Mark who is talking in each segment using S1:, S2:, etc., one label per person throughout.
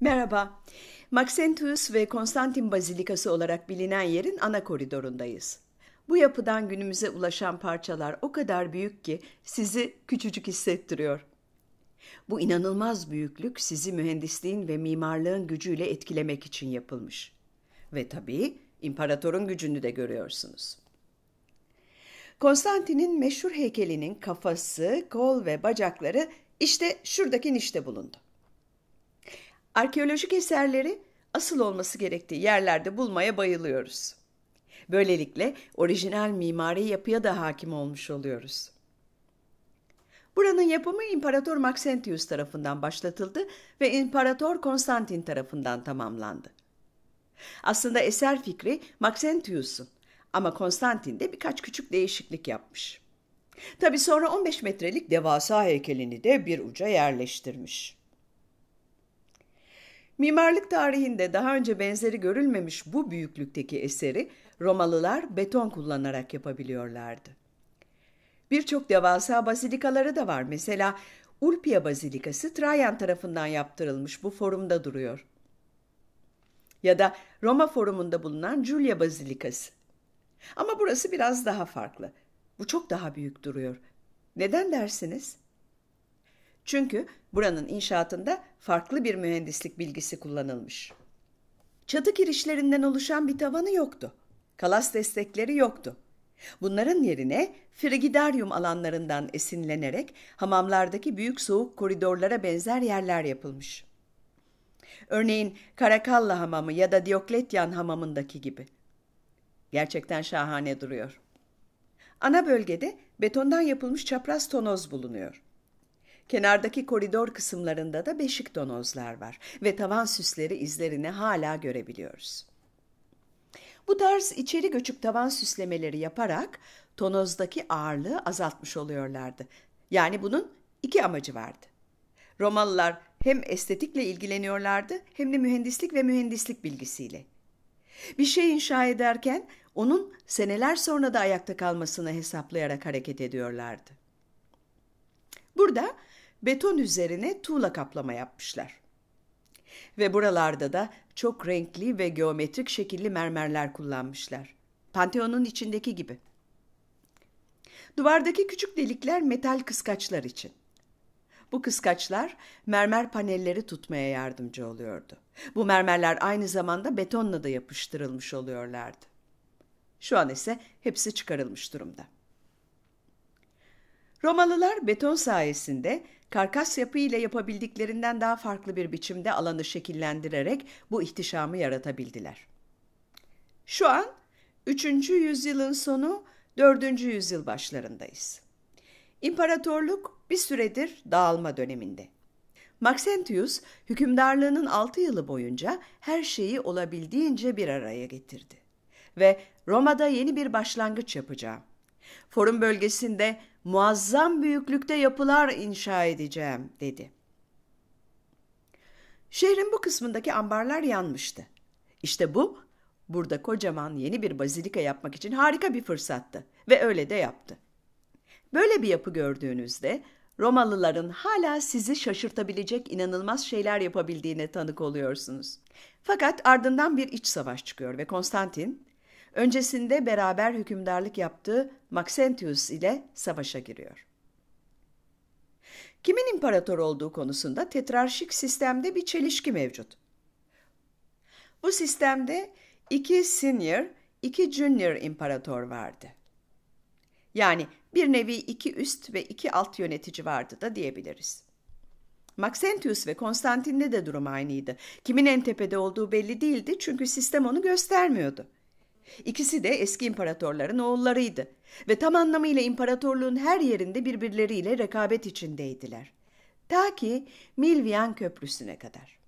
S1: Merhaba. Maxentius ve Konstantin Bazilikası olarak bilinen yerin ana koridorundayız. Bu yapıdan günümüze ulaşan parçalar o kadar büyük ki sizi küçücük hissettiriyor. Bu inanılmaz büyüklük sizi mühendisliğin ve mimarlığın gücüyle etkilemek için yapılmış. Ve tabii imparatorun gücünü de görüyorsunuz. Konstantin'in meşhur heykelinin kafası, kol ve bacakları işte şuradaki nişte bulundu. Arkeolojik eserleri asıl olması gerektiği yerlerde bulmaya bayılıyoruz. Böylelikle orijinal mimari yapıya da hakim olmuş oluyoruz. Buranın yapımı İmparator Maxentius tarafından başlatıldı ve İmparator Konstantin tarafından tamamlandı. Aslında eser fikri Maxentius'un ama Konstantin de birkaç küçük değişiklik yapmış. Tabi sonra 15 metrelik devasa heykelini de bir uca yerleştirmiş. Mimarlık tarihinde daha önce benzeri görülmemiş bu büyüklükteki eseri Romalılar beton kullanarak yapabiliyorlardı. Birçok devasa bazilikaları da var. Mesela Ulpia Bazilikası Trajan tarafından yaptırılmış bu forumda duruyor. Ya da Roma forumunda bulunan Julia Bazilikası. Ama burası biraz daha farklı. Bu çok daha büyük duruyor. Neden dersiniz?'' Çünkü buranın inşaatında farklı bir mühendislik bilgisi kullanılmış. Çatı kirişlerinden oluşan bir tavanı yoktu. Kalas destekleri yoktu. Bunların yerine frigidaryum alanlarından esinlenerek hamamlardaki büyük soğuk koridorlara benzer yerler yapılmış. Örneğin Karakalla hamamı ya da Diokletian hamamındaki gibi. Gerçekten şahane duruyor. Ana bölgede betondan yapılmış çapraz tonoz bulunuyor. Kenardaki koridor kısımlarında da beşik donozlar var ve tavan süsleri izlerini hala görebiliyoruz. Bu tarz içeri göçük tavan süslemeleri yaparak tonozdaki ağırlığı azaltmış oluyorlardı. Yani bunun iki amacı vardı. Romalılar hem estetikle ilgileniyorlardı hem de mühendislik ve mühendislik bilgisiyle. Bir şey inşa ederken onun seneler sonra da ayakta kalmasını hesaplayarak hareket ediyorlardı. Burada beton üzerine tuğla kaplama yapmışlar. Ve buralarda da çok renkli ve geometrik şekilli mermerler kullanmışlar. Panteonun içindeki gibi. Duvardaki küçük delikler metal kıskaçlar için. Bu kıskaçlar mermer panelleri tutmaya yardımcı oluyordu. Bu mermerler aynı zamanda betonla da yapıştırılmış oluyorlardı. Şu an ise hepsi çıkarılmış durumda. Romalılar beton sayesinde karkas yapı ile yapabildiklerinden daha farklı bir biçimde alanı şekillendirerek bu ihtişamı yaratabildiler. Şu an 3. yüzyılın sonu 4. yüzyıl başlarındayız. İmparatorluk bir süredir dağılma döneminde. Maxentius hükümdarlığının 6 yılı boyunca her şeyi olabildiğince bir araya getirdi ve Roma'da yeni bir başlangıç yapacağım. Forum bölgesinde muazzam büyüklükte yapılar inşa edeceğim dedi. Şehrin bu kısmındaki ambarlar yanmıştı. İşte bu burada kocaman yeni bir bazilika yapmak için harika bir fırsattı ve öyle de yaptı. Böyle bir yapı gördüğünüzde Romalıların hala sizi şaşırtabilecek inanılmaz şeyler yapabildiğine tanık oluyorsunuz. Fakat ardından bir iç savaş çıkıyor ve Konstantin Öncesinde beraber hükümdarlık yaptığı Maxentius ile savaşa giriyor. Kimin imparator olduğu konusunda tetrarşik sistemde bir çelişki mevcut. Bu sistemde iki senior, iki junior imparator vardı. Yani bir nevi iki üst ve iki alt yönetici vardı da diyebiliriz. Maxentius ve Konstantin'de de durum aynıydı. Kimin en tepede olduğu belli değildi çünkü sistem onu göstermiyordu. İkisi de eski imparatorların oğullarıydı ve tam anlamıyla imparatorluğun her yerinde birbirleriyle rekabet içindeydiler. Ta ki Milvian Köprüsü'ne kadar.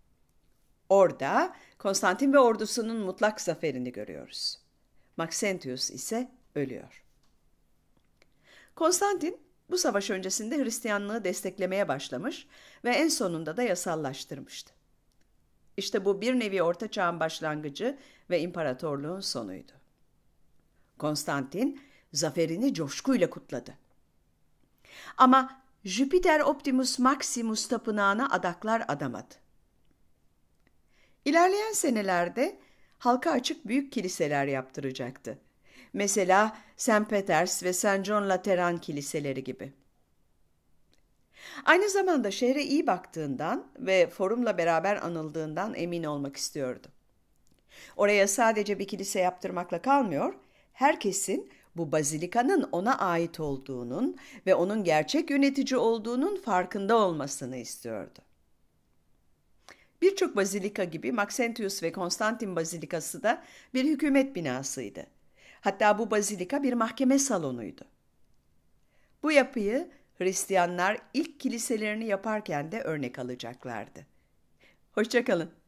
S1: Orada Konstantin ve ordusunun mutlak zaferini görüyoruz. Maxentius ise ölüyor. Konstantin bu savaş öncesinde Hristiyanlığı desteklemeye başlamış ve en sonunda da yasallaştırmıştı. İşte bu bir nevi Orta Çağ'ın başlangıcı ve imparatorluğun sonuydu. Konstantin zaferini coşkuyla kutladı. Ama Jüpiter Optimus Maximus tapınağına adaklar adamadı. İlerleyen senelerde halka açık büyük kiliseler yaptıracaktı. Mesela St. Peters ve St. John Lateran kiliseleri gibi. Aynı zamanda şehre iyi baktığından ve forumla beraber anıldığından emin olmak istiyordu. Oraya sadece bir kilise yaptırmakla kalmıyor, herkesin bu bazilikanın ona ait olduğunun ve onun gerçek yönetici olduğunun farkında olmasını istiyordu. Birçok bazilika gibi Maxentius ve Konstantin Bazilikası da bir hükümet binasıydı. Hatta bu bazilika bir mahkeme salonuydu. Bu yapıyı Hristiyanlar ilk kiliselerini yaparken de örnek alacaklardı. Hoşçakalın.